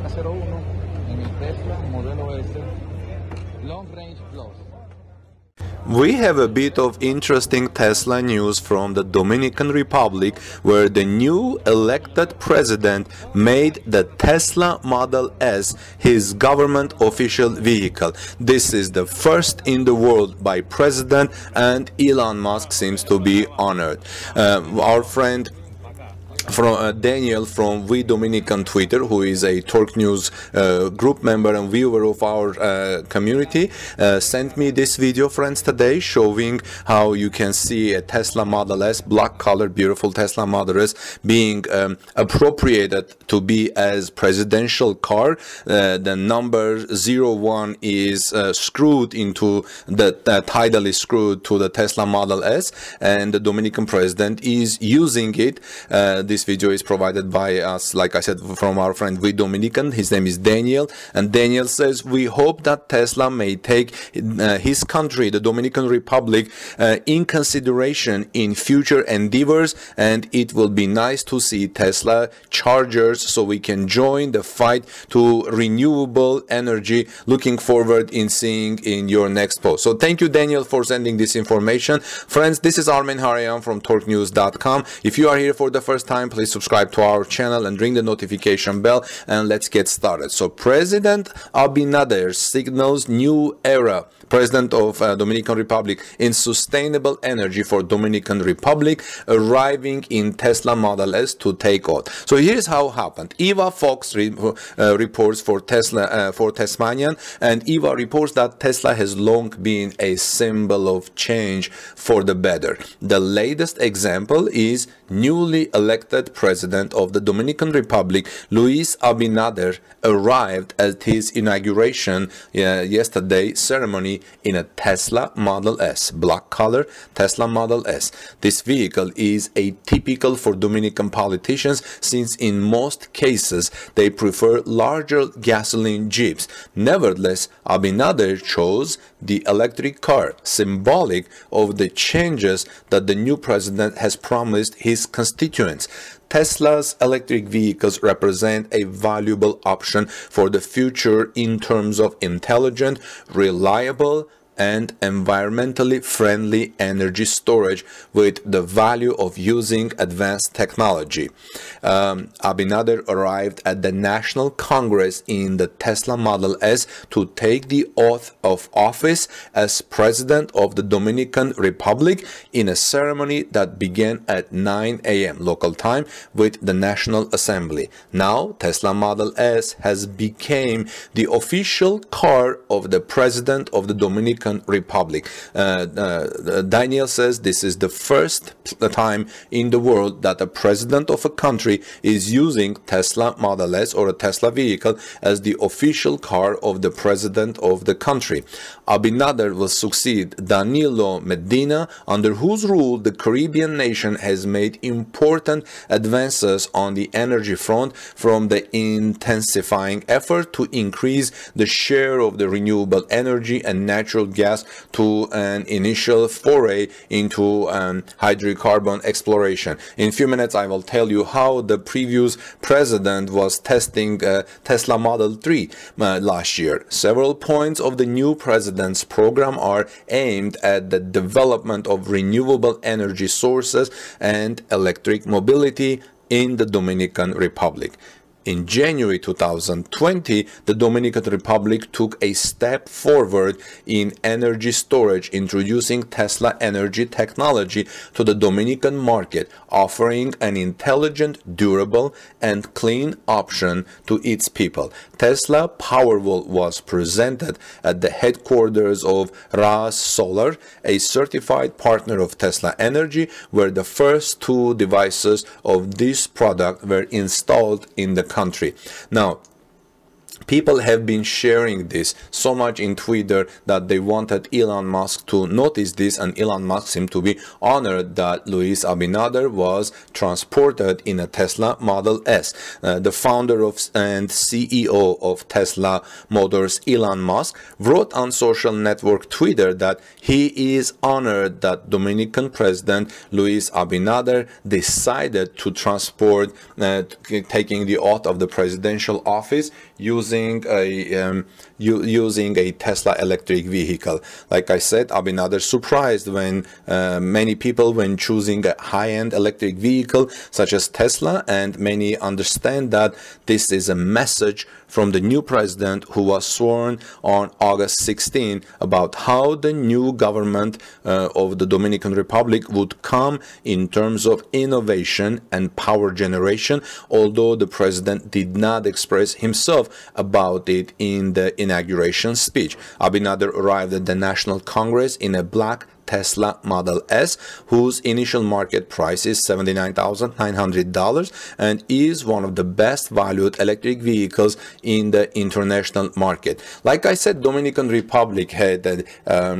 placa 01 Tesla modelo S Long Range Plus. We have a bit of interesting Tesla news from the Dominican Republic, where the new elected president made the Tesla Model S his government official vehicle. This is the first in the world by president, and Elon Musk seems to be honored. Uh, our friend from uh, Daniel from We Dominican Twitter, who is a Talk News uh, group member and viewer of our uh, community, uh, sent me this video, friends, today showing how you can see a Tesla Model S, black color, beautiful Tesla Model S, being um, appropriated to be as presidential car. Uh, the number 01 is uh, screwed into the, the title is screwed to the Tesla Model S, and the Dominican president is using it this video is provided by us, like I said, from our friend We Dominican. His name is Daniel. And Daniel says, we hope that Tesla may take uh, his country, the Dominican Republic, uh, in consideration in future endeavors. And it will be nice to see Tesla chargers so we can join the fight to renewable energy. Looking forward in seeing in your next post. So thank you, Daniel, for sending this information. Friends, this is Armin Harian from TorqueNews.com. If you are here for the first time, time, please subscribe to our channel and ring the notification bell and let's get started. So President Abinader signals new era, President of uh, Dominican Republic in sustainable energy for Dominican Republic, arriving in Tesla Model S to take off. So here's how it happened. Eva Fox re uh, reports for Tesla uh, for Tasmanian and Eva reports that Tesla has long been a symbol of change for the better. The latest example is newly elected elected president of the Dominican Republic, Luis Abinader, arrived at his inauguration uh, yesterday ceremony in a Tesla Model S, black color Tesla Model S. This vehicle is atypical for Dominican politicians since in most cases they prefer larger gasoline jeeps. Nevertheless, Abinader chose the electric car, symbolic of the changes that the new president has promised his constituents. Tesla's electric vehicles represent a valuable option for the future in terms of intelligent, reliable, and environmentally friendly energy storage with the value of using advanced technology. Um, Abinader arrived at the National Congress in the Tesla Model S to take the oath of office as President of the Dominican Republic in a ceremony that began at 9 a.m. local time with the National Assembly. Now, Tesla Model S has become the official car of the President of the Dominican Dominican Republic. Uh, uh, Daniel says this is the first time in the world that a president of a country is using Tesla Model S or a Tesla vehicle as the official car of the president of the country. Abinader will succeed Danilo Medina, under whose rule the Caribbean nation has made important advances on the energy front from the intensifying effort to increase the share of the renewable energy and natural gas gas to an initial foray into um, hydrocarbon exploration. In a few minutes, I will tell you how the previous president was testing uh, Tesla Model 3 uh, last year. Several points of the new president's program are aimed at the development of renewable energy sources and electric mobility in the Dominican Republic. In January 2020, the Dominican Republic took a step forward in energy storage, introducing Tesla energy technology to the Dominican market, offering an intelligent, durable, and clean option to its people. Tesla Powerwall was presented at the headquarters of RAS Solar, a certified partner of Tesla Energy, where the first two devices of this product were installed in the country. Now, people have been sharing this so much in Twitter that they wanted Elon Musk to notice this and Elon Musk seemed to be honored that Luis Abinader was transported in a Tesla Model S. Uh, the founder of and CEO of Tesla Motors, Elon Musk, wrote on social network Twitter that he is honored that Dominican President Luis Abinader decided to transport uh, taking the oath of the presidential office using a um, using a Tesla electric vehicle. Like I said, I've been rather surprised when uh, many people when choosing a high-end electric vehicle such as Tesla, and many understand that this is a message from the new president who was sworn on August 16 about how the new government uh, of the Dominican Republic would come in terms of innovation and power generation, although the president did not express himself about it in the inauguration speech. Abinader arrived at the National Congress in a black Tesla Model S, whose initial market price is $79,900 and is one of the best valued electric vehicles in the international market. Like I said, Dominican Republic had um,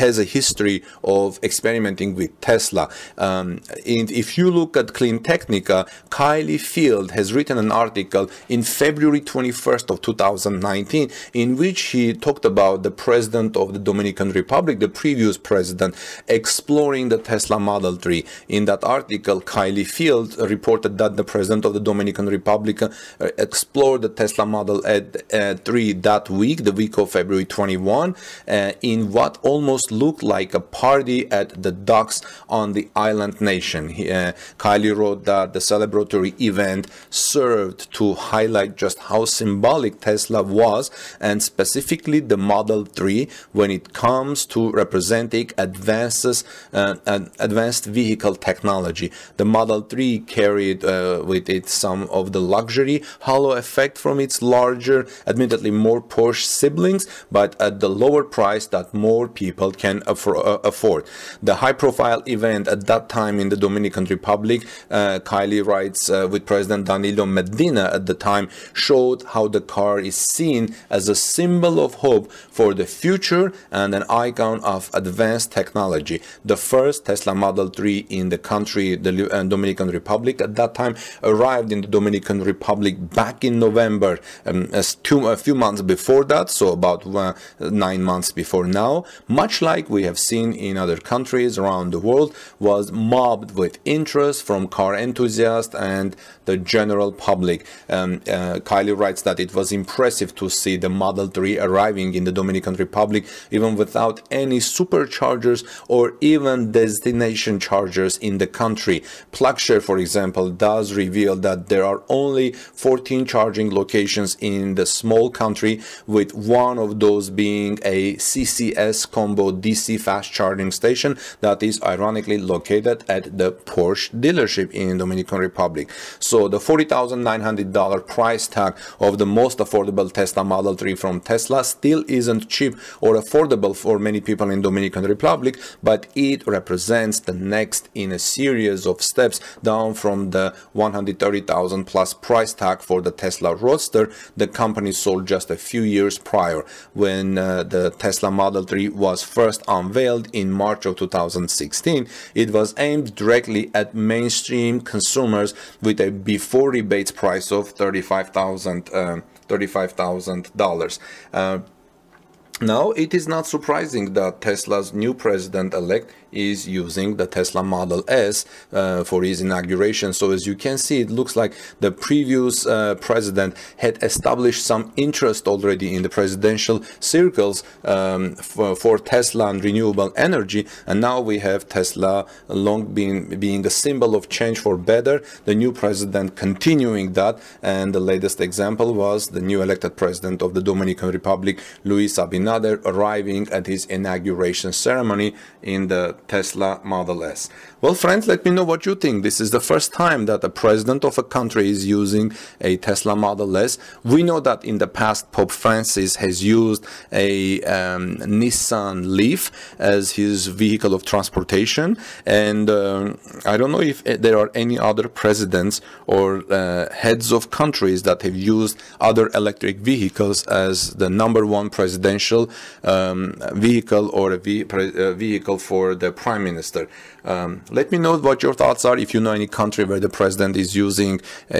has a history of experimenting with Tesla. Um, and if you look at Clean Technica, Kylie Field has written an article in February 21st of 2019 in which he talked about the president of the Dominican Republic, the previous president president exploring the Tesla Model 3. In that article, Kylie Field reported that the president of the Dominican Republic uh, explored the Tesla Model uh, uh, 3 that week, the week of February 21, uh, in what almost looked like a party at the docks on the island nation. He, uh, Kylie wrote that the celebratory event served to highlight just how symbolic Tesla was and specifically the Model 3 when it comes to representing a advances, uh, advanced vehicle technology. The Model 3 carried uh, with it some of the luxury halo effect from its larger, admittedly more Porsche siblings, but at the lower price that more people can uh, afford. The high-profile event at that time in the Dominican Republic, uh, Kylie writes uh, with President Danilo Medina at the time, showed how the car is seen as a symbol of hope for the future and an icon of advanced technology. The first Tesla Model 3 in the country, the uh, Dominican Republic at that time, arrived in the Dominican Republic back in November, um, as two, a few months before that, so about uh, nine months before now, much like we have seen in other countries around the world, was mobbed with interest from car enthusiasts and the general public. Um, uh, Kylie writes that it was impressive to see the Model 3 arriving in the Dominican Republic even without any supercharger chargers or even destination chargers in the country. PlugShare, for example, does reveal that there are only 14 charging locations in the small country, with one of those being a CCS combo DC fast charging station that is ironically located at the Porsche dealership in Dominican Republic. So the $40,900 price tag of the most affordable Tesla Model 3 from Tesla still isn't cheap or affordable for many people in Dominican Republic Republic, but it represents the next in a series of steps down from the 130,000 plus price tag for the Tesla Roadster the company sold just a few years prior, when uh, the Tesla Model 3 was first unveiled in March of 2016. It was aimed directly at mainstream consumers with a before rebates price of $35,000. Uh, dollars uh, now, it is not surprising that Tesla's new president elect is using the Tesla Model S uh, for his inauguration. So as you can see, it looks like the previous uh, president had established some interest already in the presidential circles um, for, for, Tesla and renewable energy. And now we have Tesla long being being a symbol of change for better, the new president continuing that. And the latest example was the new elected president of the Dominican Republic, Luis Abinader, arriving at his inauguration ceremony in the Tesla Model S. Well, friends, let me know what you think. This is the first time that the president of a country is using a Tesla Model S. We know that in the past, Pope Francis has used a um, Nissan Leaf as his vehicle of transportation. And um, I don't know if there are any other presidents or uh, heads of countries that have used other electric vehicles as the number one presidential um, vehicle or a ve uh, vehicle for the the prime minister. Um, let me know what your thoughts are. If you know any country where the president is using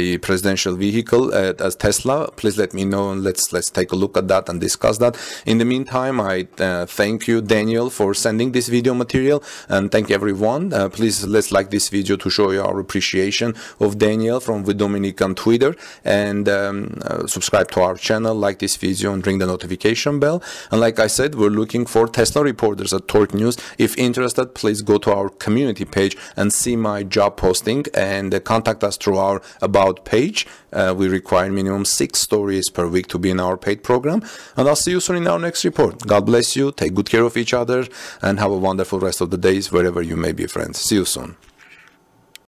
a presidential vehicle uh, as Tesla, please let me know and let's let's take a look at that and discuss that. In the meantime, I uh, thank you, Daniel, for sending this video material and thank everyone. Uh, please let's like this video to show your our appreciation of Daniel from the Dominican Twitter and um, uh, subscribe to our channel, like this video and ring the notification bell. And like I said, we're looking for Tesla reporters at Torque News. If interested interested, please go to our community page and see my job posting and contact us through our About page. Uh, we require minimum six stories per week to be in our paid program. And I'll see you soon in our next report. God bless you. Take good care of each other and have a wonderful rest of the days wherever you may be, friends. See you soon.